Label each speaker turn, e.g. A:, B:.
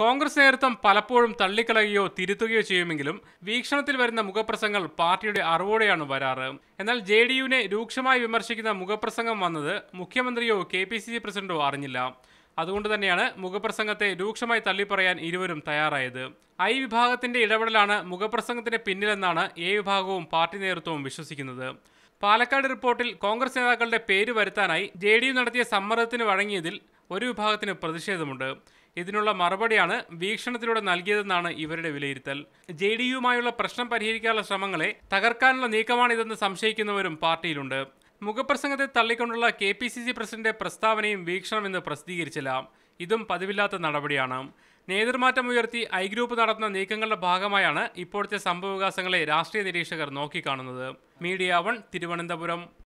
A: കോൺഗ്രസ് നേതൃത്വം പലപ്പോഴും തള്ളിക്കളയുകയോ തിരുത്തുകയോ ചെയ്യുമെങ്കിലും വീക്ഷണത്തിൽ വരുന്ന മുഖപ്രസംഗങ്ങൾ പാർട്ടിയുടെ അറിവോടെയാണ് വരാറ് എന്നാൽ ജെ ഡി യുവിനെ രൂക്ഷമായി വിമർശിക്കുന്ന മുഖപ്രസംഗം വന്നത് മുഖ്യമന്ത്രിയോ കെ പി സി സി പ്രസിഡന്റോ അറിഞ്ഞില്ല അതുകൊണ്ട് തന്നെയാണ് മുഖപ്രസംഗത്തെ രൂക്ഷമായി തള്ളിപ്പറയാൻ ഇരുവരും തയ്യാറായത് ഐ വിഭാഗത്തിന്റെ ഇടപെടലാണ് മുഖപ്രസംഗത്തിന് പിന്നിലെന്നാണ് എ വിഭാഗവും പാർട്ടി നേതൃത്വവും വിശ്വസിക്കുന്നത് പാലക്കാട് റിപ്പോർട്ടിൽ കോൺഗ്രസ് നേതാക്കളുടെ പേര് വരുത്താനായി ജെ നടത്തിയ സമ്മർദ്ദത്തിന് വഴങ്ങിയതിൽ ഒരു വിഭാഗത്തിന് പ്രതിഷേധമുണ്ട് ഇതിനുള്ള മറുപടിയാണ് വീക്ഷണത്തിലൂടെ നൽകിയതെന്നാണ് ഇവരുടെ വിലയിരുത്തൽ ജെ ഡി യുമായുള്ള പ്രശ്നം പരിഹരിക്കാനുള്ള ശ്രമങ്ങളെ തകർക്കാനുള്ള നീക്കമാണിതെന്ന് സംശയിക്കുന്നവരും പാർട്ടിയിലുണ്ട് മുഖപ്രസംഗത്തെ തള്ളിക്കൊണ്ടുള്ള K P C C president പ്രസ്താവനയും വീക്ഷണമെന്ന് പ്രസിദ്ധീകരിച്ചില്ല ഇതും പതിവില്ലാത്ത നടപടിയാണ് നേതൃമാറ്റം ഉയർത്തി ഐ ഗ്രൂപ്പ് നടത്തുന്ന നീക്കങ്ങളുടെ ഭാഗമായാണ് ഇപ്പോഴത്തെ സംഭവവികാസങ്ങളെ രാഷ്ട്രീയ നിരീക്ഷകർ നോക്കിക്കാണുന്നത് മീഡിയ വൺ തിരുവനന്തപുരം